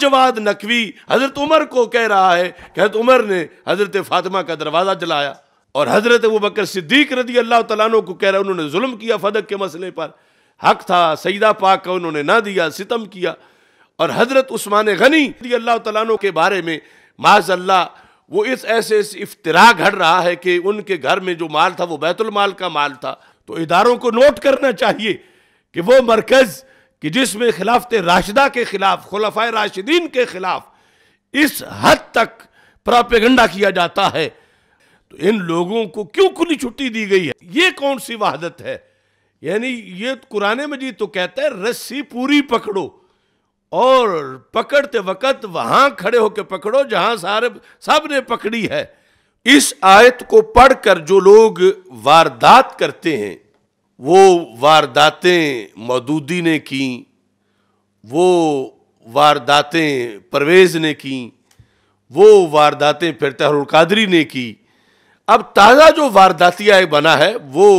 जवाद नकवी हज़रत उमर को कह रहा है कि हज़रत उमर ने हज़रत फातिमा का दरवाज़ा जलाया और हज़रत वो बकर सिद्दीक रदी अल्लाह तु को कह रहा उन्होंने जुल्म किया फदक के मसले पर हक था सईदा पाक का उन्होंने ना दिया सितम किया और हज़रत उस्मान गनी रदी अल्लाह तु के बारे में माजल्ला वो इस ऐसे इस इफ्तरा घट रहा है कि उनके घर में जो माल था वो बैतुलमाल का माल था तो इदारों को नोट करना चाहिए कि वो मरकज़ कि जिसमें खिलाफत राशिदा के खिलाफ खुलफा राशिदीन के खिलाफ इस हद तक प्रापेगंडा किया जाता है तो इन लोगों को क्यों खुली छुट्टी दी गई है ये कौन सी वहादत है यानी ये कुरान मजीद तो कहता है रस्सी पूरी पकड़ो और पकड़ते वक़्त वहां खड़े होकर पकड़ो जहां सारे सब ने पकड़ी है इस आयत को पढ़कर जो लोग वारदात करते हैं वो वारदातें मदूदी ने की वो वारदातें परवेज़ ने की वो वारदातें फिर तहरुल कादरी ने की अब ताज़ा जो वारदातिया बना है वो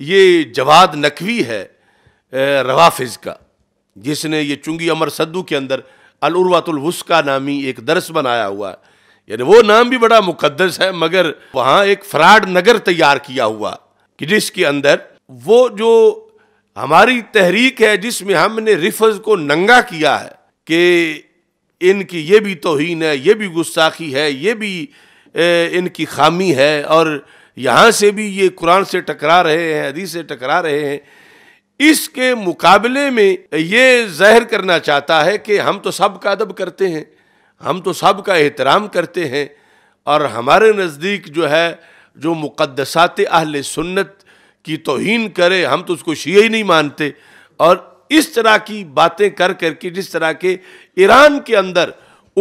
ये जवाद नकवी है रवाफिज़ का जिसने ये चुंगी अमर सद्दू के अंदर अलुरवातुलवस्का नामी एक दरस बनाया हुआ है यानी वो नाम भी बड़ा मुकदस है मगर वहाँ एक फ्राड नगर तैयार किया हुआ कि जिसके अंदर वो जो हमारी तहरीक है जिसमें हमने रिफज को नंगा किया है कि इनकी ये भी तोहन है ये भी गुस्साखी है ये भी ए, इनकी खामी है और यहाँ से भी ये कुरान से टकरा रहे हैं हदीस से टकरा रहे हैं इसके मुकाबले में ये जहर करना चाहता है कि हम तो सब का अदब करते हैं हम तो सब का एहतराम करते हैं और हमारे नज़दीक जो है जो मुक़दसात अहल सुन्नत की तोहन करे हम तो उसको शीय ही नहीं मानते और इस तरह की बातें कर करके जिस तरह के ईरान के अंदर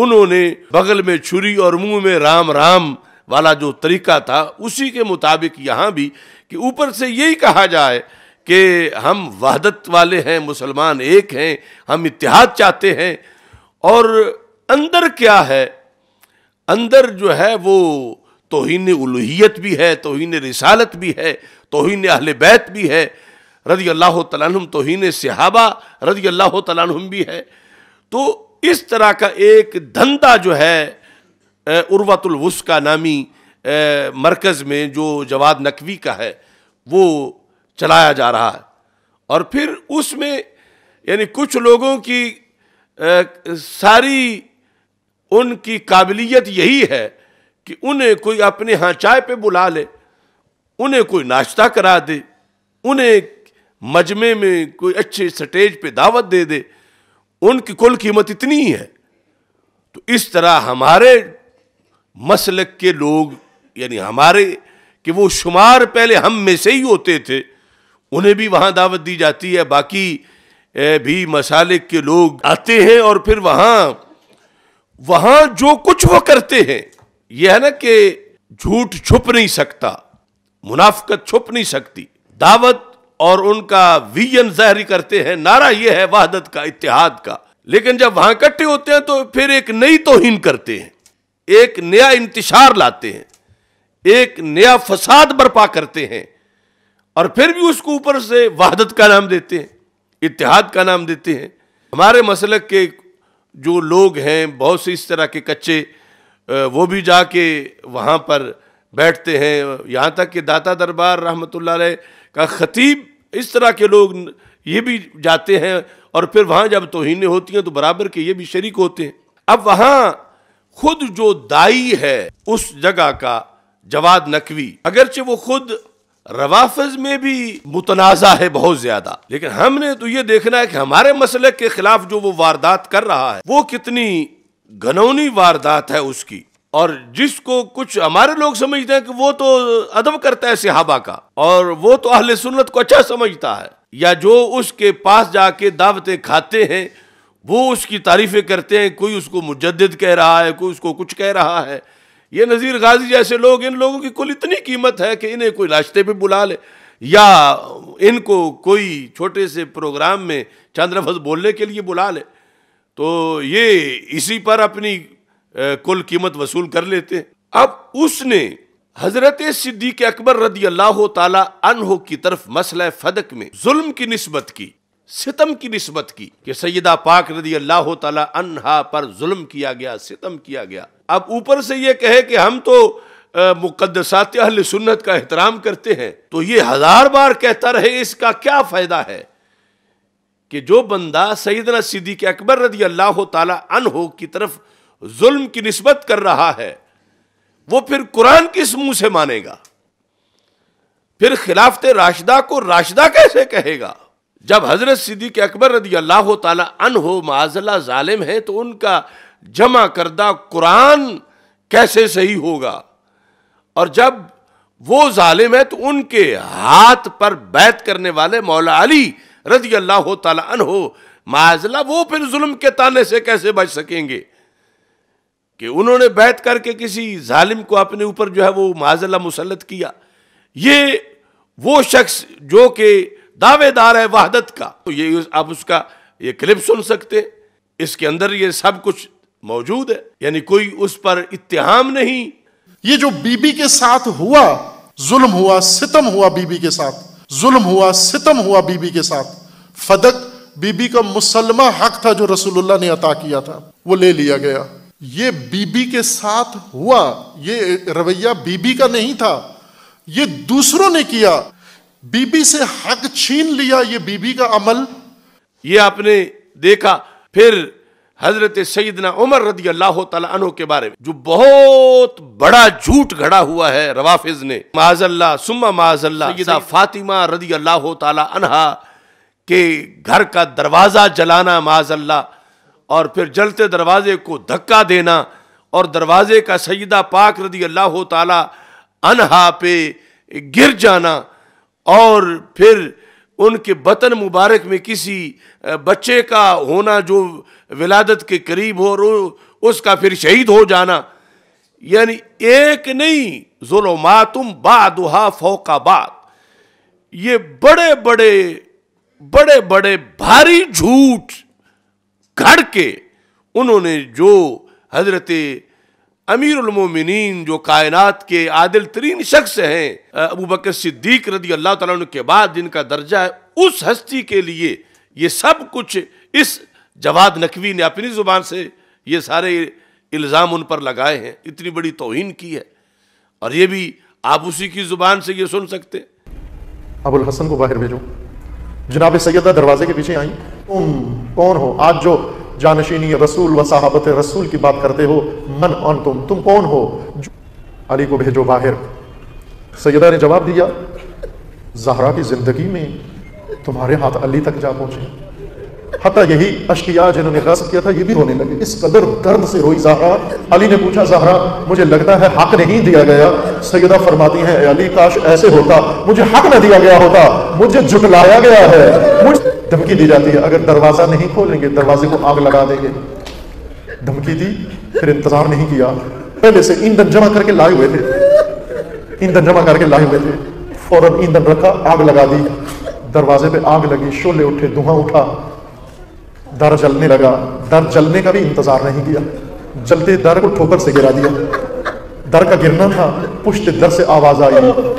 उन्होंने बगल में छुरी और मुंह में राम राम वाला जो तरीका था उसी के मुताबिक यहाँ भी कि ऊपर से यही कहा जाए कि हम वहादत वाले हैं मुसलमान एक हैं हम इतिहाद चाहते हैं और अंदर क्या है अंदर जो है वो तोहन उलूहियत भी है तोहन रिसालत भी है तोहन अहल बैत भी है रदी अल्लाह तुम तोहन सहाबा रदी अल्लाह तुम भी है तो इस तरह का एक धंधा जो है उर्वतुलवस्का नामी मरकज़ में जो जवाद नकवी का है वो चलाया जा रहा है और फिर उसमें यानी कुछ लोगों की आ, सारी उनकी काबिलियत यही है कि उन्हें कोई अपने हाँ चाय पर बुला ले उन्हें कोई नाश्ता करा दे उन्हें मजमे में कोई अच्छे स्टेज पे दावत दे दे उनकी कुल कीमत इतनी ही है तो इस तरह हमारे मसलक के लोग यानी हमारे कि वो शुमार पहले हम में से ही होते थे उन्हें भी वहाँ दावत दी जाती है बाकी भी मसालिक के लोग आते हैं और फिर वहाँ वहाँ जो कुछ वो करते हैं यह है ना कि झूठ छुप नहीं सकता मुनाफ्त छुप नहीं सकती दावत और उनका विजन जाहिर करते हैं नारा यह है वहादत का इतिहाद का लेकिन जब वहां इकट्ठे होते हैं तो फिर एक नई तोहिन करते हैं एक नया इंतशार लाते हैं एक नया फसाद बर्पा करते हैं और फिर भी उसको ऊपर से वहादत का नाम देते हैं इतिहाद का नाम देते हैं हमारे मसलक के जो लोग हैं बहुत से इस तरह के कच्चे वो भी जाके वहाँ पर बैठते हैं यहाँ तक कि दाता दरबार रहमतुल्ला का खतीब इस तरह के लोग ये भी जाते हैं और फिर वहाँ जब तोहने होती हैं तो बराबर के ये भी शरीक होते हैं अब वहाँ खुद जो दाई है उस जगह का जवाद नकवी अगरचे वो खुद रवाफज में भी मुतनाज़ा है बहुत ज़्यादा लेकिन हमने तो ये देखना है कि हमारे मसले के खिलाफ जो वो वारदात कर रहा है वो कितनी घनौनी वारदात है उसकी और जिसको कुछ हमारे लोग समझते हैं कि वो तो अदब करता है सिहाबा का और वो तो अहल सुन्नत को अच्छा समझता है या जो उसके पास जाके दावतें खाते हैं वो उसकी तारीफ़ें करते हैं कोई उसको मुजद कह रहा है कोई उसको कुछ कह रहा है ये नज़ीर गाजी जैसे लोग इन लोगों की कुल इतनी कीमत है कि इन्हें कोई रास्ते पर बुला ले या इनको कोई छोटे से प्रोग्राम में चंद्रफ बोलने के लिए बुला ले तो ये इसी पर अपनी कुल कीमत वसूल कर लेते अब उसने हजरत सिद्दीक अकबर रदी अल्लाह तहो की तरफ मसला फदक में जुल्म की नस्बत की सितम की नस्बत की कि सैदा पाक रदी अल्लाह तहा पर जुल्म किया गया सितम किया गया अब ऊपर से यह कहे कि हम तो मुकदसात अहल सुन्नत का एहतराम करते हैं तो ये हजार बार कहता रहे इसका क्या फ़ायदा है कि जो बंदा सैदना सिद्दीक अकबर रदी अल्लाह तहो की तरफ जुल्म की नस्बत कर रहा है वो फिर कुरान किस मुंह से मानेगा फिर खिलाफत राशदा को राशदा कैसे कहेगा जब हजरत सिद्दीक अकबर रदी अल्लाह तन हो माजला जालिम है तो उनका जमा करदा कुरान कैसे सही होगा और जब वो जालिम है तो उनके हाथ पर बैत करने वाले मौला अली रजी अल्लाह तन हो माजला वो फिर जुल्म के ताने से कैसे बच सकेंगे कि उन्होंने बैत करके किसी जालिम को अपने ऊपर जो है वो माजला मुसलत किया ये वो शख्स जो कि दावेदार है वहादत का तो ये आप उसका ये क्लिप सुन सकते इसके अंदर ये सब कुछ मौजूद है यानी कोई उस पर इतहाम नहीं ये जो बीबी के साथ हुआ जुल्म हुआ सितम हुआ बीबी के साथ जुल्म हुआ सितम हुआ बीबी के साथ फदक बीबी का मुसलमा हक था जो रसूलुल्लाह ने अता किया था वो ले लिया गया ये बीबी के साथ हुआ ये रवैया बीबी का नहीं था ये दूसरों ने किया बीबी से हक छीन लिया ये बीबी का अमल ये आपने देखा फिर हजरत सईदना उमर रदी अल्लाह तु के बारे में जो बहुत बड़ा झूठ घड़ा हुआ है रवाफिज ने माजल्ला सुम्मा माजल्ला फातिमा रदी अल्लाह तला के घर का दरवाज़ा जलाना माजल्ला और फिर जलते दरवाजे को धक्का देना और दरवाजे का सईदा पाक रदी अल्लाह ताला अनहा पे गिर जाना और फिर उनके बतन मुबारक में किसी बच्चे का होना जो विलादत के करीब हो और उसका फिर शहीद हो जाना यानी एक नहीं मातुम बादहा फोका बाद ये बड़े बड़े बड़े बड़े भारी झूठ घड़ के उन्होंने जो हजरत अमीरमिन जो कायनात के आदिल तरीन शख्स हैं अबू बकर सिद्दीक रदी अल्लाह तन के बाद जिनका दर्जा है उस हस्ती के लिए ये सब कुछ इस जवाद नकवी ने अपनी ज़ुबान से ये सारे इल्ज़ाम उन पर लगाए हैं इतनी बड़ी तोहन की है और ये भी आप उसी की ज़ुबान से ये सुन सकते अबुल हसन को बाहर भेजो जनाब सैदा दरवाजे के पीछे आई तुम कौन हो आज जो जानशीनी रसूल व सहाबत रसूल की बात करते हो मन ऑन तुम तुम कौन हो अली को भेजो बाहर सैदा ने जवाब दिया जहरा की जिंदगी में तुम्हारे हाथ अली तक जा पहुंचे हता यही अशकिया जिन्होंने गजब किया था ये भी रोने लगे इस कदर दर्द से रोई जहरा अली ने पूछा जहरा मुझे लगता है हक नहीं दिया गया सैदा फरमाती है अली काश ऐसे होता मुझे हक न दिया गया होता मुझे झुकलाया गया है मुझे धमकी दी जाती है अगर दरवाजा नहीं खोलेंगे दरवाजे को आग लगा देंगे धमकी दी फिर इंतजार नहीं किया पहले से ईंधन जमा करके लाए हुए थे ईंधन जमा करके लाए हुए थे फौरन ईंधन रखा आग लगा दी दरवाजे पे आग लगी शोले उठे धुआं उठा दर जलने लगा दर जलने का भी इंतजार नहीं किया जलते दर को ठोकर से गिरा दिया दर का गिरना था पुष्ट दर से आवाज आई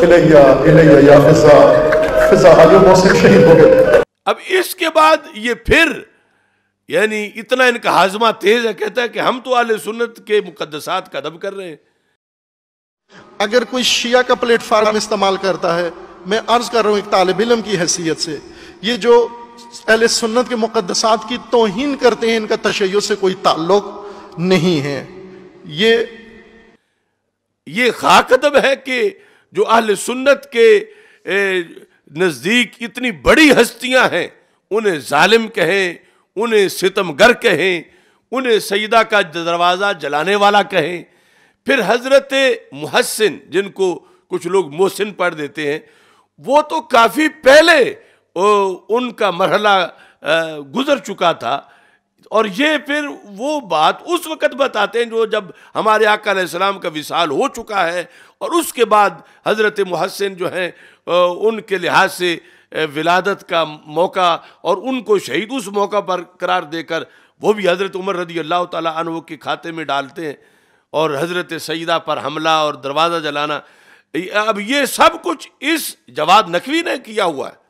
इलैया इलैया या फिजा फिजा आगे हाँ, मौसम शहीद हो गए अब इसके बाद ये फिर यानी इतना इनका हाजमा तेज है कहता है कि हम तो आले सुन्नत के मुकदसात दब कर रहे हैं अगर कोई शिया का प्लेटफार्म इस्तेमाल करता है मैं अर्ज कर रहा हूं एक तालब इलम की हैसियत से ये जो अहल सुन्नत के मुकदसात की तोहन करते हैं इनका तशैय से कोई ताल्लुक नहीं है ये ये खाकदब है कि जो अहल सुन्नत के नज़दीक इतनी बड़ी हस्तियां हैं उन्हें जालिम कहें उन्हें सितमगर कहें उन्हें सईदा का दरवाज़ा जलाने वाला कहें फिर हज़रत मुहसिन जिनको कुछ लोग मोहसिन पढ़ देते हैं वो तो काफ़ी पहले ओ, उनका मरहला गुजर चुका था और ये फिर वो बात उस वक़्त बताते हैं जो जब हमारे आकाम का विशाल हो चुका है और उसके बाद हज़रत महसिन जो हैं उनके लिहाज से विलादत का मौका और उनको शहीद उस मौका पर करार देकर वो भी हज़रत उमर रदी अल्लाह तु के खाते में डालते हैं और हज़रत सईदा पर हमला और दरवाज़ा जलाना अब ये सब कुछ इस जवाब नकवी ने किया हुआ है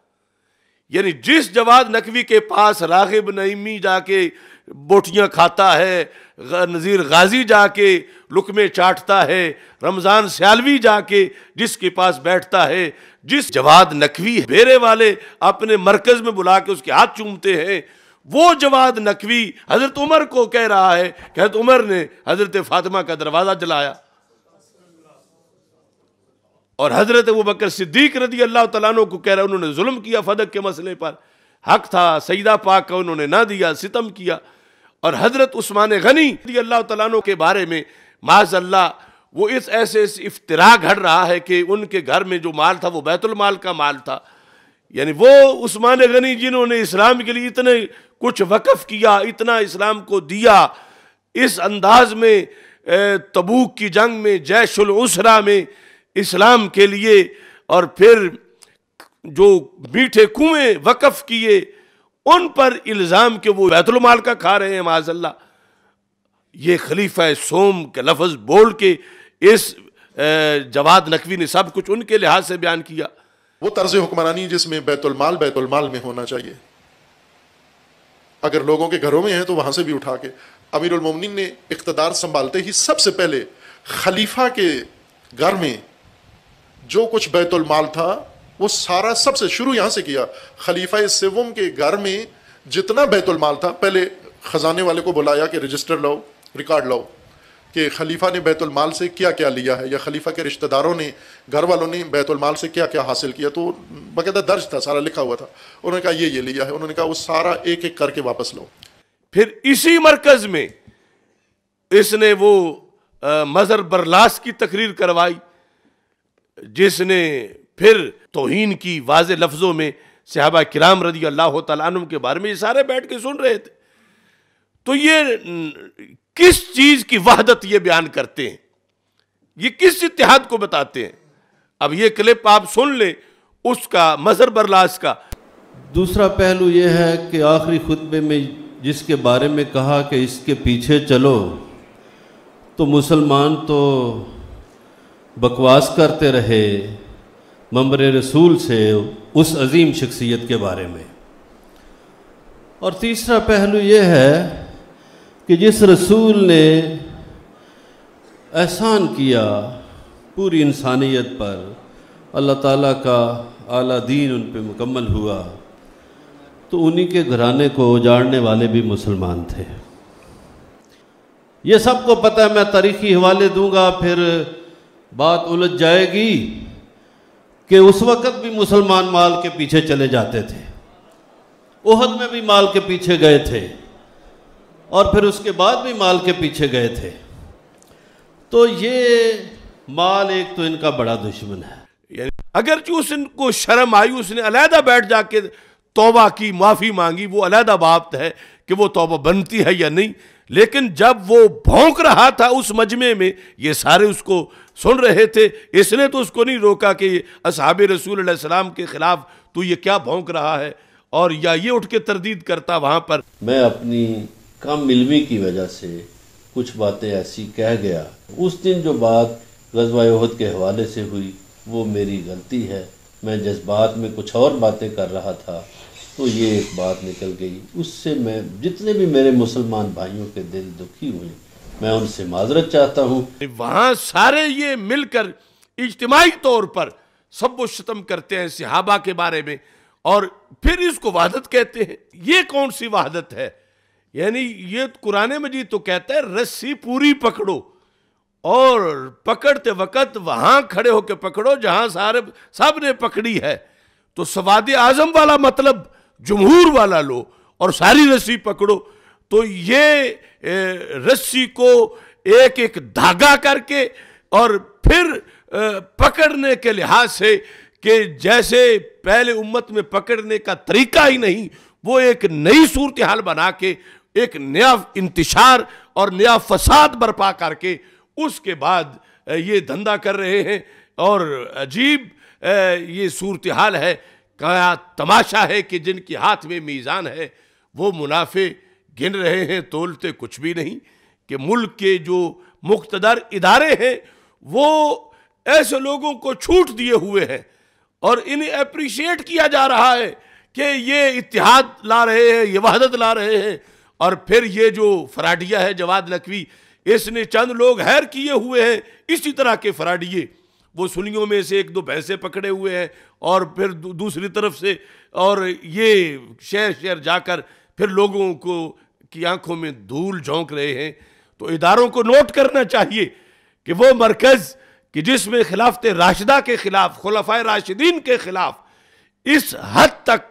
यानी जिस जवाद नकवी के पास रागिब नईमी जाके बोटियाँ खाता है नज़ीर गाजी जाके लुकमे चाटता है रमज़ान सयालवी जाके जिसके पास बैठता है जिस जवाद नकवी बेरे वाले अपने मरकज़ में बुला के उसके हाथ चूमते हैं वो जवाद नकवी हज़रत उमर को कह रहा है कि हज़रत उमर ने हज़रत फ़ातिमा का दरवाज़ा जलाया और हज़रत वो बकर सिद्दीक रदी अल्लाह तु को कह रहा उन्होंने जुल्म किया फदक के मसले पर हक था सईदा पाक का उन्होंने ना दिया सितम किया और हज़रत उस्मान गनी रदी अल्लाह तु के बारे में माजल्ला वो इस ऐसे इस इफ्तरा घट रहा है कि उनके घर में जो माल था वो बैतुलमाल का माल था यानी वो उस्मान गनी जिन्होंने इस्लाम के लिए इतने कुछ वक़फ़ किया इतना इस्लाम को दिया इस अंदाज में तबूक की जंग में जैशुल उसरा में इस्लाम के लिए और फिर जो मीठे कुएं वक़फ़ किए उन पर इल्ज़ाम के वो बैतुलमाल का खा रहे हैं माजल्ला ये खलीफा सोम के लफज बोल के इस जवाद नकवी ने सब कुछ उनके लिहाज से बयान किया वो तर्ज हुक्मरानी जिसमें बैतुलमाल बैतुलमाल में होना चाहिए अगर लोगों के घरों में है तो वहाँ से भी उठा के अमीर उलमिन ने इकतदार संभालते ही सबसे पहले खलीफा के घर में जो कुछ बैतुलमाल था वो सारा सबसे शुरू यहां से किया खलीफा सेवम के घर में जितना बैतुलमाल था पहले ख़जाने वाले को बुलाया कि रजिस्टर लो रिकॉर्ड लो कि खलीफा ने बैतुलमाल से क्या क्या लिया है या खलीफा के रिश्तेदारों ने घर वालों ने बैतुलमाल से क्या क्या हासिल किया तो बकायदा दर्ज था सारा लिखा हुआ था उन्होंने कहा ये ये लिया है उन्होंने कहा वो सारा एक एक करके वापस लो फिर इसी मरकज में इसने वो मज़र बरलास की तकरीर करवाई जिसने फिर तोहन की वाज लफ्ज़ों में सहाबा किराम रदी अल्लाह तुम के बारे में ये सारे बैठ के सुन रहे थे तो ये किस चीज़ की वहादत ये बयान करते हैं ये किस इतिहाद को बताते हैं अब ये क्लिप आप सुन लें उसका मजर बरलास का दूसरा पहलू ये है कि आखिरी खुतबे में जिसके बारे में कहा कि इसके पीछे चलो तो मुसलमान तो बकवास करते रहे मम्बर रसूल से उस अजीम शख्सियत के बारे में और तीसरा पहलू ये है कि जिस रसूल ने एहसान किया पूरी इंसानियत पर अल्लाह ताला का आला दीन उन पर मुकम्मल हुआ तो उन्हीं के घराने को उजाड़ने वाले भी मुसलमान थे ये सबको पता है मैं तारीखी हवाले दूंगा फिर बात उलझ जाएगी कि उस वक़्त भी मुसलमान माल के पीछे चले जाते थे उहद में भी माल के पीछे गए थे और फिर उसके बाद भी माल के पीछे गए थे तो ये माल एक तो इनका बड़ा दुश्मन है अगर उस उसको शर्म आई उसने अलहदा बैठ जाके तोबा की माफ़ी मांगी वो अलहदा बात है कि वो तोबा बनती है या नहीं लेकिन जब वो भोंक रहा था उस मजमे में ये सारे उसको सुन रहे थे इसने तो उसको नहीं रोका कि असहाब रसूल सलाम के ख़िलाफ़ तो ये क्या भोंक रहा है और या ये उठ के तरदीद करता वहाँ पर मैं अपनी कम इलमी की वजह से कुछ बातें ऐसी कह गया उस दिन जो बात गजवाहद के हवाले से हुई वो मेरी गलती है मैं जज्बात में कुछ और बातें कर रहा था तो ये एक बात निकल गई उससे मैं जितने भी मेरे मुसलमान भाइयों के दिल दुखी हुए मैं उनसे माजरत चाहता हूँ वहाँ सारे ये मिलकर इज्तमाही तौर पर सब वो शतम करते हैं सिहाबा के बारे में और फिर इसको वहादत कहते हैं ये कौन सी वहादत है यानी ये तो कुरान मजीद तो कहता है रस्सी पूरी पकड़ो और पकड़ते वक़्त वहाँ खड़े होकर पकड़ो जहाँ सारे सब ने पकड़ी है तो सवाद आज़म वाला मतलब जमहूर वाला लो और सारी रस्सी पकड़ो तो ये रस्सी को एक एक धागा करके और फिर पकड़ने के लिहाज से कि जैसे पहले उम्मत में पकड़ने का तरीका ही नहीं वो एक नई सूरत हाल बना के एक नया इंतशार और नया फसाद बर्पा करके उसके बाद ये धंधा कर रहे हैं और अजीब ये सूरत हाल है क्या तमाशा है कि जिनके हाथ में मीज़ान है वो मुनाफे गिन रहे हैं तोलते कुछ भी नहीं कि मुल्क के जो मुख्तदर इदारे हैं वो ऐसे लोगों को छूट दिए हुए हैं और इन्हें अप्रिशिएट किया जा रहा है कि ये इतिहाद ला रहे हैं ये वहदत ला रहे हैं और फिर ये जो फराडिया है जवाद नकवी इसने चंद लोग हैर किए हुए हैं इसी तरह के फराडिए वो सुनियों में से एक दो भैंसे पकड़े हुए हैं और फिर दूसरी तरफ से और ये शहर शहर जाकर फिर लोगों को की आंखों में धूल झोंक रहे हैं तो इदारों को नोट करना चाहिए कि वो मरकज़ कि जिसमें खिलाफत राशिदा के खिलाफ खुलफा राशिदीन के खिलाफ इस हद तक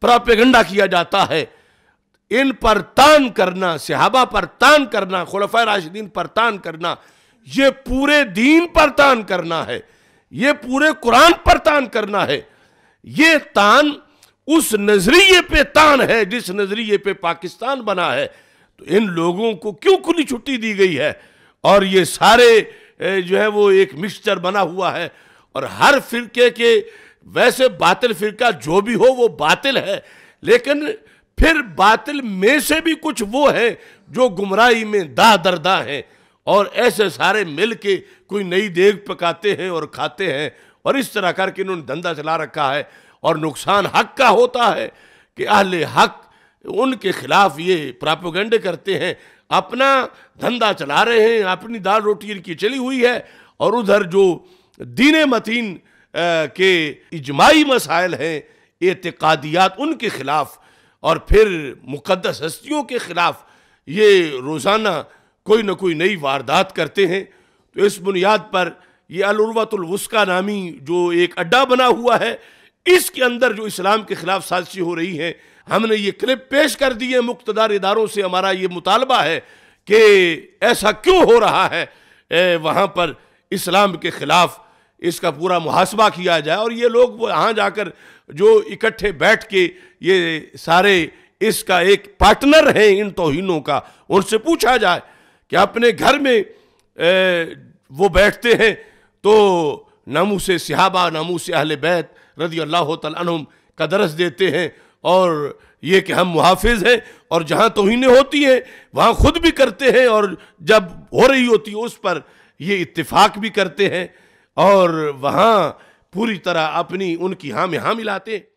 प्रापेगंडा किया जाता है इन पर तान करना सिहाबा पर तान करना खुलफा राशिदीन पर तान करना ये पूरे दीन पर तान करना है ये पूरे कुरान पर तान करना है ये तान उस नजरिए पे तान है जिस नजरिए पे पाकिस्तान बना है तो इन लोगों को क्यों खुली छुट्टी दी गई है और ये सारे जो है वो एक मिक्सचर बना हुआ है और हर फिरके के वैसे बातिल फिरका जो भी हो वो बातिल है लेकिन फिर बातिल में से भी कुछ वो है जो गुमराही में दा दरदा है और ऐसे सारे मिल के कोई नई देख पकाते हैं और खाते हैं और इस तरह करके इन्होंने धंधा चला रखा है और नुकसान हक का होता है कि अहल हक उनके खिलाफ ये प्रापोगंड करते हैं अपना धंधा चला रहे हैं अपनी दाल रोटी इनकी चली हुई है और उधर जो दीन मतीन के इजमाही मसाइल हैं एतकादियात उनके ख़िलाफ़ और फिर मुकदस हस्तियों के ख़िलाफ़ ये रोज़ाना कोई ना कोई नई वारदात करते हैं तो इस बुनियाद पर ये अलवतुलवस्का नामी जो एक अड्डा बना हुआ है इसके अंदर जो इस्लाम के खिलाफ साजिशें हो रही हैं हमने ये क्लिप पेश कर दी है मुख्तदार इदारों से हमारा ये मुतालबा है कि ऐसा क्यों हो रहा है वहाँ पर इस्लाम के ख़िलाफ़ इसका पूरा मुहासबा किया जाए और ये लोग वहाँ जाकर जो इकट्ठे बैठ के ये सारे इसका एक पार्टनर हैं इन तोहनों का उनसे पूछा जाए कि अपने घर में ए, वो बैठते हैं तो नमू से सिहाबा नमू से अहल बैत रदी अल्लाह तुम का दरस देते हैं और ये कि हम मुहाफ़ हैं और जहाँ तोहने होती हैं वहाँ ख़ुद भी करते हैं और जब हो रही होती है उस पर ये इतफाक़ भी करते हैं और वहाँ पूरी तरह अपनी उनकी हाँ में हाँ मिलाते हैं